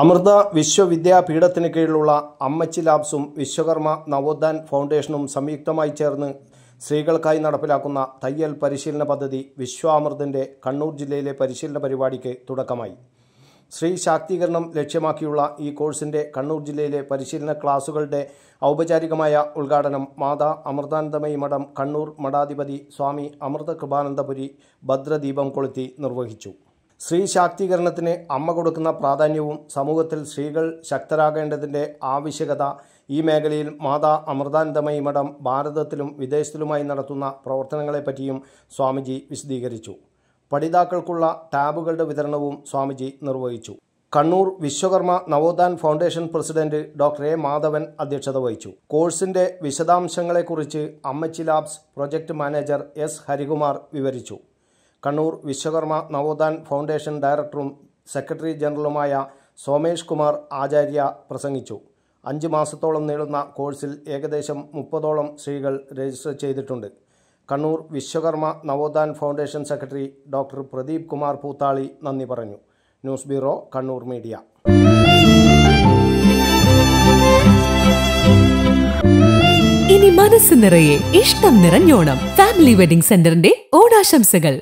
അമൃത വിശ്വവിദ്യാപീഠത്തിന് കീഴിലുള്ള അമ്മച്ചി ലാബ്സും വിശ്വകർമ്മ നവോത്ഥാൻ ഫൗണ്ടേഷനും സംയുക്തമായി ചേർന്ന് സ്ത്രീകൾക്കായി നടപ്പിലാക്കുന്ന തയ്യൽ പരിശീലന പദ്ധതി വിശ്വാമൃതിൻ്റെ കണ്ണൂർ ജില്ലയിലെ പരിശീലന പരിപാടിക്ക് തുടക്കമായി സ്ത്രീ ശാക്തീകരണം ലക്ഷ്യമാക്കിയുള്ള ഈ കോഴ്സിൻ്റെ കണ്ണൂർ ജില്ലയിലെ പരിശീലന ക്ലാസുകളുടെ ഔപചാരികമായ ഉദ്ഘാടനം മാതാ അമൃതാനന്ദമയി മഠം കണ്ണൂർ മഠാധിപതി സ്വാമി അമൃത കൃപാനന്ദപുരി ഭദ്രദീപം കൊളുത്തി നിർവഹിച്ചു സ്ത്രീ ശാക്തീകരണത്തിന് അമ്മ കൊടുക്കുന്ന പ്രാധാന്യവും സമൂഹത്തിൽ സ്ത്രീകൾ ശക്തരാകേണ്ടതിൻ്റെ ആവശ്യകത ഈ മേഖലയിൽ മാതാ അമൃതാനന്ദമയി മഠം ഭാരതത്തിലും വിദേശത്തിലുമായി നടത്തുന്ന പ്രവർത്തനങ്ങളെപ്പറ്റിയും സ്വാമിജി വിശദീകരിച്ചു പഠിതാക്കൾക്കുള്ള ടാബുകളുടെ വിതരണവും സ്വാമിജി നിർവഹിച്ചു Kannur Vishwakarma Navothan foundation president doctor A Madhavan അധ്യക്ഷത വഹിച്ചു കോഴ്സിന്റെ വിശദാംശങ്ങളെക്കുറിച്ച് Ammachi labs project manager S Harikumar വിവരിച്ചു കണ്ണൂർ വിശ്വകർമ്മ നവോത്ഥാൻ ഫൗണ്ടേഷൻ ഡയറക്ടറും സെക്രട്ടറി ജനറലുമായ സോമേഷ് കുമാർ ആചാര്യ പ്രസംഗിച്ചു അഞ്ച് മാസത്തോളം നീളുന്ന കോഴ്സിൽ ഏകദേശം മുപ്പതോളം സ്ത്രീകൾ രജിസ്റ്റർ ചെയ്തിട്ടുണ്ട് Kannur Vishwakarma Navothan foundation secretary doctor Pradeep Kumar Poothali നന്ദി പറഞ്ഞു ന്യൂസ് ബ്യൂറോ കണ്ണൂർ മീഡിയ ഇനി മനസ്സ് നിറയെ ഇഷ്ടം നിറഞ്ഞോണം ഫാമിലി വെഡിംഗ് സെന്ററിന്റെ ഓണാശംസകൾ